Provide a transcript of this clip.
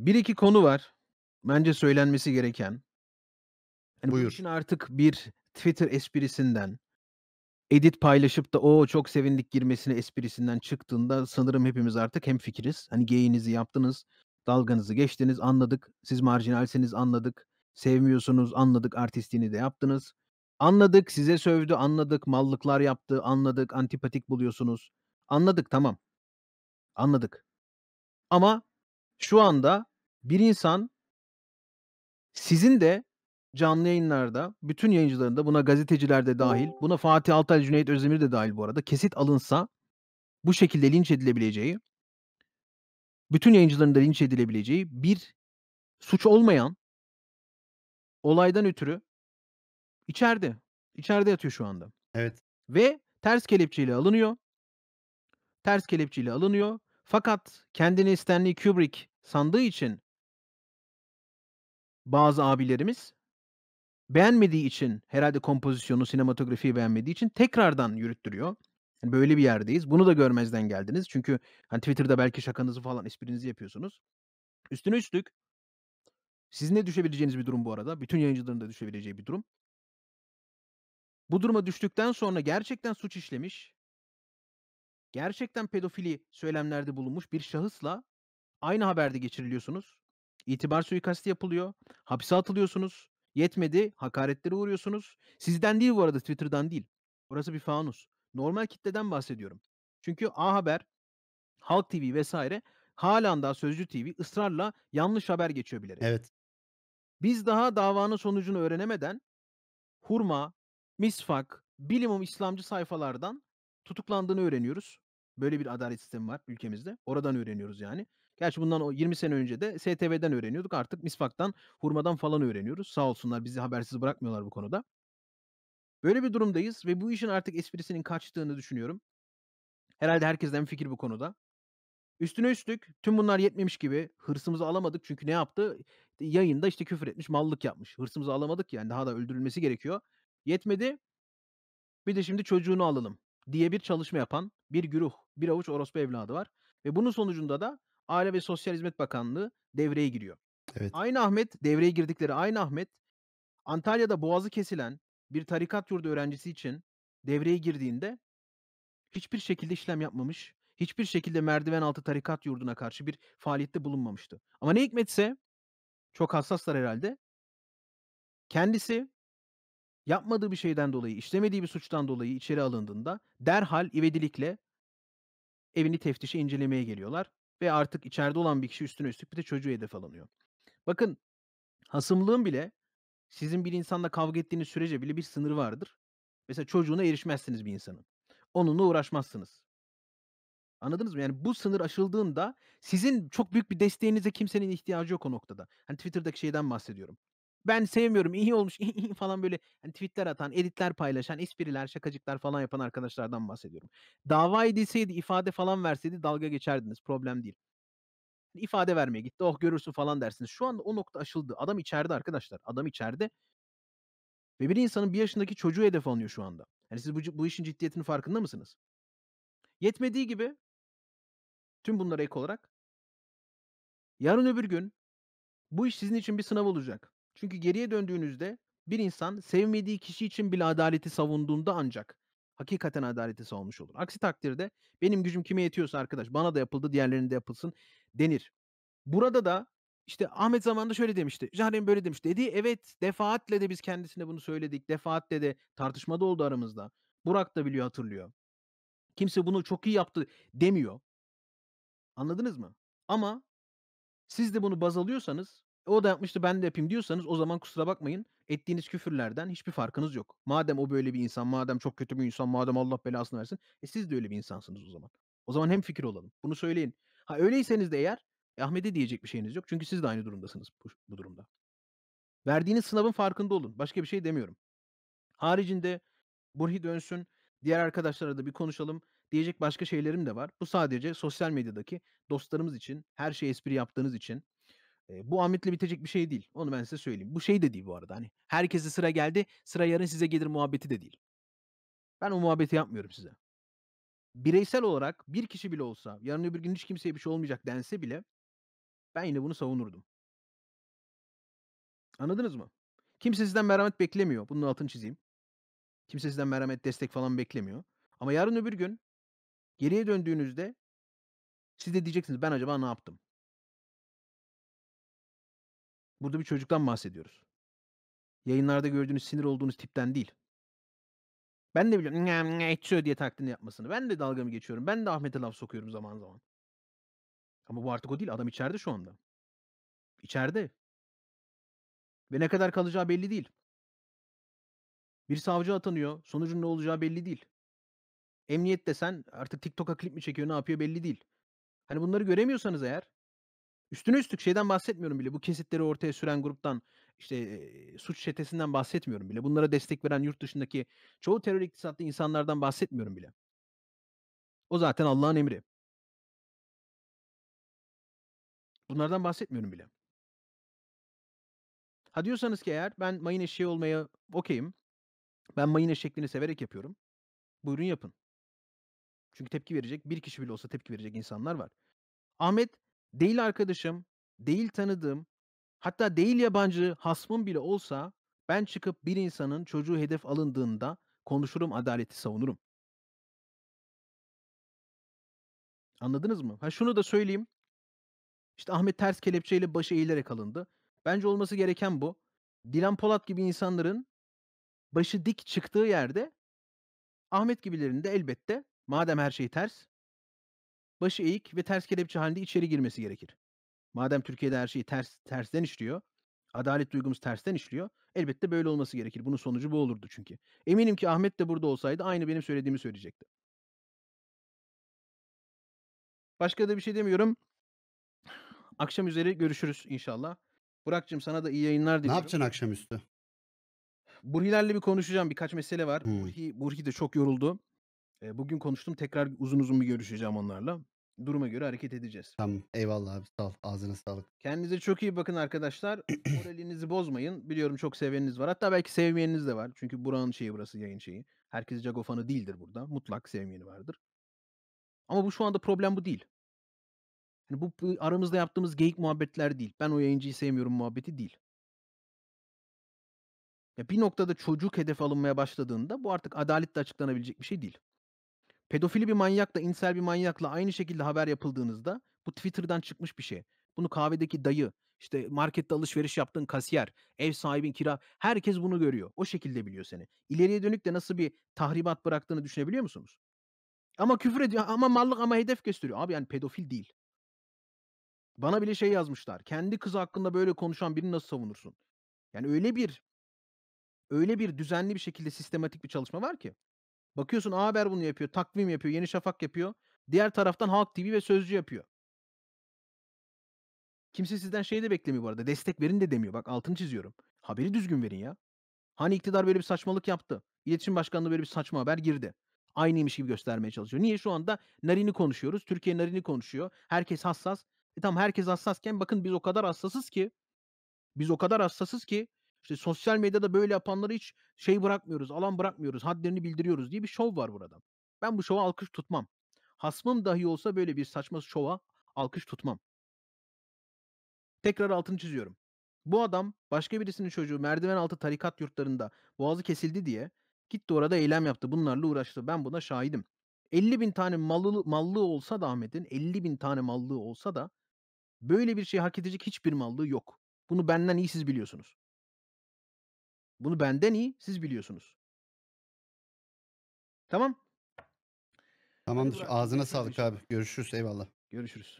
Bir iki konu var. Bence söylenmesi gereken. Yani bu işin artık bir Twitter esprisinden, edit paylaşıp da o çok sevindik girmesine esprisinden çıktığında sanırım hepimiz artık hem fikiriz. Hani geyinizi yaptınız, dalganızı geçtiniz, anladık. Siz marjinalseniz anladık. Sevmiyorsunuz, anladık. Artistliğini de yaptınız. Anladık, size sövdü, anladık. Mallıklar yaptı, anladık. Antipatik buluyorsunuz. Anladık, tamam. Anladık. Ama şu anda bir insan sizin de canlı yayınlarda bütün yayıncılarında buna gazeteciler de dahil buna Fatih Altay Cüneyt Özdemir de dahil bu arada kesit alınsa bu şekilde linç edilebileceği bütün yayıncıların da linç edilebileceği bir suç olmayan olaydan ötürü içeride. içeride yatıyor şu anda. Evet. Ve ters kelepçeyle alınıyor. Ters kelepçeyle alınıyor. Fakat kendini Stanley Kubrick sandığı için bazı abilerimiz beğenmediği için herhalde kompozisyonu, sinematografiyi beğenmediği için tekrardan yürüttürüyor. Yani böyle bir yerdeyiz. Bunu da görmezden geldiniz. Çünkü hani Twitter'da belki şakanızı falan esprinizi yapıyorsunuz. Üstüne üstlük sizin ne düşebileceğiniz bir durum bu arada. Bütün yayıncıların da düşebileceği bir durum. Bu duruma düştükten sonra gerçekten suç işlemiş, gerçekten pedofili söylemlerde bulunmuş bir şahısla aynı haberde geçiriliyorsunuz. İtibar suikasti yapılıyor. Hapse atılıyorsunuz. Yetmedi. Hakaretlere uğruyorsunuz. Sizden değil bu arada Twitter'dan değil. Orası bir fanus. Normal kitleden bahsediyorum. Çünkü A Haber, Halk TV vesaire hala daha Sözcü TV ısrarla yanlış haber geçiyor bilerek. Evet. Biz daha davanın sonucunu öğrenemeden Hurma, Misfak, Bilimum İslamcı sayfalardan tutuklandığını öğreniyoruz. Böyle bir adalet sistemi var ülkemizde. Oradan öğreniyoruz yani. Gerçi bundan 20 sene önce de STV'den öğreniyorduk. Artık Misfak'tan, hurmadan falan öğreniyoruz. Sağ olsunlar bizi habersiz bırakmıyorlar bu konuda. Böyle bir durumdayız ve bu işin artık esprisinin kaçtığını düşünüyorum. Herhalde herkesten fikir bu konuda. Üstüne üstlük tüm bunlar yetmemiş gibi hırsımızı alamadık çünkü ne yaptı? Yayında işte küfür etmiş, mallık yapmış. Hırsımızı alamadık yani daha da öldürülmesi gerekiyor. Yetmedi. Bir de şimdi çocuğunu alalım diye bir çalışma yapan bir güruh, bir avuç orospu evladı var. Ve bunun sonucunda da Aile ve Sosyal Hizmet Bakanlığı devreye giriyor. Evet. Aynı Ahmet, devreye girdikleri aynı Ahmet Antalya'da boğazı kesilen bir tarikat yurdu öğrencisi için devreye girdiğinde hiçbir şekilde işlem yapmamış, hiçbir şekilde merdiven altı tarikat yurduna karşı bir faaliyette bulunmamıştı. Ama ne hikmetse çok hassaslar herhalde. Kendisi yapmadığı bir şeyden dolayı, işlemediği bir suçtan dolayı içeri alındığında derhal ivedilikle evini teftişe incelemeye geliyorlar ve artık içeride olan bir kişi üstüne üstlük bir de çocuğu hedef alınıyor. Bakın hasımlığın bile sizin bir insanla kavga ettiğiniz sürece bile bir sınır vardır. Mesela çocuğuna erişmezsiniz bir insanın. Onunla uğraşmazsınız. Anladınız mı? Yani bu sınır aşıldığında sizin çok büyük bir desteğinize kimsenin ihtiyacı yok o noktada. Hani Twitter'daki şeyden bahsediyorum ben sevmiyorum iyi olmuş falan böyle hani tweetler atan, editler paylaşan, espriler, şakacıklar falan yapan arkadaşlardan bahsediyorum. Dava edilseydi, ifade falan verseydi dalga geçerdiniz. Problem değil. Hani, ifade vermeye gitti. Oh görürsün falan dersiniz. Şu anda o nokta aşıldı. Adam içeride arkadaşlar. Adam içeride. Ve bir insanın bir yaşındaki çocuğu hedef alıyor şu anda. Yani siz bu, bu işin ciddiyetinin farkında mısınız? Yetmediği gibi tüm bunlara ek olarak yarın öbür gün bu iş sizin için bir sınav olacak. Çünkü geriye döndüğünüzde bir insan sevmediği kişi için bile adaleti savunduğunda ancak hakikaten adaleti savunmuş olur. Aksi takdirde benim gücüm kime yetiyorsa arkadaş bana da yapıldı diğerlerinde de yapılsın denir. Burada da işte Ahmet zamanında şöyle demişti. Jahren böyle demiş Dedi evet defaatle de biz kendisine bunu söyledik. Defaatle de tartışmada oldu aramızda. Burak da biliyor hatırlıyor. Kimse bunu çok iyi yaptı demiyor. Anladınız mı? Ama siz de bunu baz alıyorsanız o da yapmıştı ben de yapayım diyorsanız o zaman kusura bakmayın. Ettiğiniz küfürlerden hiçbir farkınız yok. Madem o böyle bir insan, madem çok kötü bir insan, madem Allah belasını versin. E siz de öyle bir insansınız o zaman. O zaman hem fikir olalım. Bunu söyleyin. Ha öyleyseniz de eğer e, Ahmet'e diyecek bir şeyiniz yok. Çünkü siz de aynı durumdasınız bu, bu durumda. Verdiğiniz sınavın farkında olun. Başka bir şey demiyorum. Haricinde Burhi dönsün. Diğer arkadaşlara da bir konuşalım. Diyecek başka şeylerim de var. Bu sadece sosyal medyadaki dostlarımız için, her şey espri yaptığınız için, e, bu Ahmet'le bitecek bir şey değil. Onu ben size söyleyeyim. Bu şey de değil bu arada. Hani herkese sıra geldi. Sıra yarın size gelir muhabbeti de değil. Ben o muhabbeti yapmıyorum size. Bireysel olarak bir kişi bile olsa yarın öbür gün hiç kimseye bir şey olmayacak dense bile ben yine bunu savunurdum. Anladınız mı? Kimse sizden merhamet beklemiyor. Bunun altını çizeyim. Kimse sizden merhamet, destek falan beklemiyor. Ama yarın öbür gün geriye döndüğünüzde siz de diyeceksiniz ben acaba ne yaptım? Burada bir çocuktan bahsediyoruz. Yayınlarda gördüğünüz sinir olduğunuz tipten değil. Ben de biliyorum "Nyam, diye taklidini yapmasını. Ben de dalgamı geçiyorum. Ben de Ahmet'e laf sokuyorum zaman zaman. Ama bu artık o değil. Adam içeride şu anda. İçeride. Ve ne kadar kalacağı belli değil. Bir savcı atanıyor. Sonucun ne olacağı belli değil. Emniyet desen artık TikTok'a klip mi çekiyor ne yapıyor belli değil. Hani bunları göremiyorsanız eğer Üstüne üstlük şeyden bahsetmiyorum bile. Bu kesitleri ortaya süren gruptan işte e, suç çetesinden bahsetmiyorum bile. Bunlara destek veren yurt dışındaki çoğu terör iktisatlı insanlardan bahsetmiyorum bile. O zaten Allah'ın emri. Bunlardan bahsetmiyorum bile. Ha diyorsanız ki eğer ben mayın eşeği olmaya okeyim. Ben mayın eşekliğini severek yapıyorum. Buyurun yapın. Çünkü tepki verecek bir kişi bile olsa tepki verecek insanlar var. Ahmet değil arkadaşım, değil tanıdığım, hatta değil yabancı hasmım bile olsa ben çıkıp bir insanın çocuğu hedef alındığında konuşurum, adaleti savunurum. Anladınız mı? Ha şunu da söyleyeyim. İşte Ahmet ters kelepçeyle başı eğilerek alındı. Bence olması gereken bu. Dilan Polat gibi insanların başı dik çıktığı yerde Ahmet gibilerinin de elbette madem her şey ters başı eğik ve ters kelepçe halinde içeri girmesi gerekir. Madem Türkiye'de her şey ters tersten işliyor, adalet duygumuz tersten işliyor, elbette böyle olması gerekir. Bunun sonucu bu olurdu çünkü. Eminim ki Ahmet de burada olsaydı aynı benim söylediğimi söyleyecekti. Başka da bir şey demiyorum. Akşam üzeri görüşürüz inşallah. Burak'cığım sana da iyi yayınlar diliyorum. Ne yapacaksın akşamüstü? Burhilerle bir konuşacağım. Birkaç mesele var. Hmm. Burhi, Burhi de çok yoruldu bugün konuştum. Tekrar uzun uzun bir görüşeceğim onlarla. Duruma göre hareket edeceğiz. Tamam. Eyvallah abi. Sağ ol. Ağzına sağlık. Kendinize çok iyi bakın arkadaşlar. Moralinizi bozmayın. Biliyorum çok seveniniz var. Hatta belki sevmeyeniniz de var. Çünkü buranın şeyi burası yayın şeyi. Herkes Jago fanı değildir burada. Mutlak sevmeyeni vardır. Ama bu şu anda problem bu değil. Yani bu, bu aramızda yaptığımız geyik muhabbetler değil. Ben o yayıncıyı sevmiyorum muhabbeti değil. Ya bir noktada çocuk hedef alınmaya başladığında bu artık adaletle açıklanabilecek bir şey değil pedofili bir manyakla insel bir manyakla aynı şekilde haber yapıldığınızda bu Twitter'dan çıkmış bir şey. Bunu kahvedeki dayı, işte markette alışveriş yaptığın kasiyer, ev sahibin kira herkes bunu görüyor. O şekilde biliyor seni. İleriye dönük de nasıl bir tahribat bıraktığını düşünebiliyor musunuz? Ama küfür ediyor ama mallık ama hedef gösteriyor. Abi yani pedofil değil. Bana bile şey yazmışlar. Kendi kızı hakkında böyle konuşan birini nasıl savunursun? Yani öyle bir öyle bir düzenli bir şekilde sistematik bir çalışma var ki. Bakıyorsun A Haber bunu yapıyor. Takvim yapıyor. Yeni Şafak yapıyor. Diğer taraftan Halk TV ve Sözcü yapıyor. Kimse sizden şey de beklemiyor bu arada. Destek verin de demiyor. Bak altını çiziyorum. Haberi düzgün verin ya. Hani iktidar böyle bir saçmalık yaptı. İletişim Başkanlığı böyle bir saçma haber girdi. Aynıymış gibi göstermeye çalışıyor. Niye şu anda narini konuşuyoruz? Türkiye narini konuşuyor. Herkes hassas. E tamam herkes hassasken bakın biz o kadar hassasız ki. Biz o kadar hassasız ki işte sosyal medyada böyle yapanları hiç şey bırakmıyoruz, alan bırakmıyoruz, hadlerini bildiriyoruz diye bir şov var burada. Ben bu şova alkış tutmam. Hasmım dahi olsa böyle bir saçma şova alkış tutmam. Tekrar altını çiziyorum. Bu adam başka birisinin çocuğu merdiven altı tarikat yurtlarında boğazı kesildi diye gitti orada eylem yaptı. Bunlarla uğraştı. Ben buna şahidim. 50 bin tane mallı, mallığı olsa da Ahmet'in 50 bin tane mallığı olsa da böyle bir şey hak edecek hiçbir mallığı yok. Bunu benden iyi siz biliyorsunuz. Bunu benden iyi siz biliyorsunuz. Tamam. Tamamdır. Ağzına sağlık abi. Görüşürüz. Eyvallah. Görüşürüz.